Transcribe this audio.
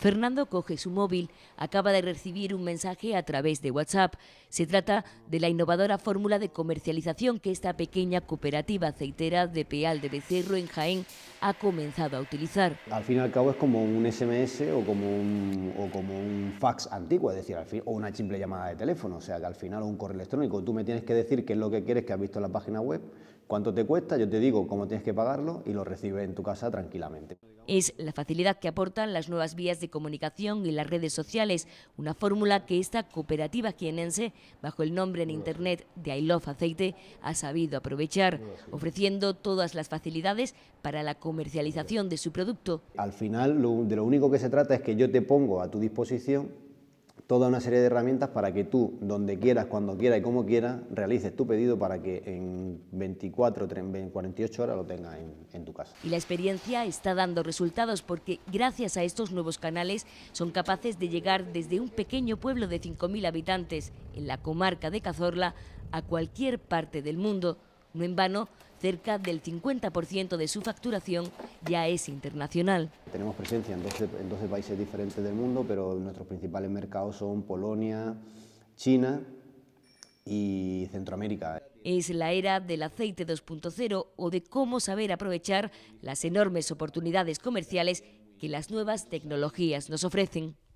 Fernando coge su móvil, acaba de recibir un mensaje a través de WhatsApp. Se trata de la innovadora fórmula de comercialización que esta pequeña cooperativa aceitera de Peal de Becerro en Jaén ha comenzado a utilizar. Al fin y al cabo es como un SMS o como un, como un fax antiguo, es decir, al fin, o una simple llamada de teléfono, o sea que al final o un correo electrónico. Tú me tienes que decir qué es lo que quieres que has visto en la página web cuánto te cuesta, yo te digo cómo tienes que pagarlo y lo recibe en tu casa tranquilamente. Es la facilidad que aportan las nuevas vías de comunicación y las redes sociales, una fórmula que esta cooperativa quienense, bajo el nombre en internet de I Love Aceite, ha sabido aprovechar, ofreciendo todas las facilidades para la comercialización de su producto. Al final, de lo único que se trata es que yo te pongo a tu disposición toda una serie de herramientas para que tú, donde quieras, cuando quieras y como quieras, realices tu pedido para que en 24, 48 horas lo tengas en, en, tu casa. Y la experiencia está dando resultados porque gracias a estos nuevos canales son capaces de llegar desde un pequeño pueblo de 5.000 habitantes en la comarca de Cazorla a cualquier parte del mundo no en vano, cerca del 50% de su facturación ya es internacional. Tenemos presencia en 12, países diferentes del mundo, pero nuestros principales mercados son Polonia, China y Centroamérica. Es la era del aceite 2.0 o de cómo saber aprovechar las enormes oportunidades comerciales que las nuevas tecnologías nos ofrecen.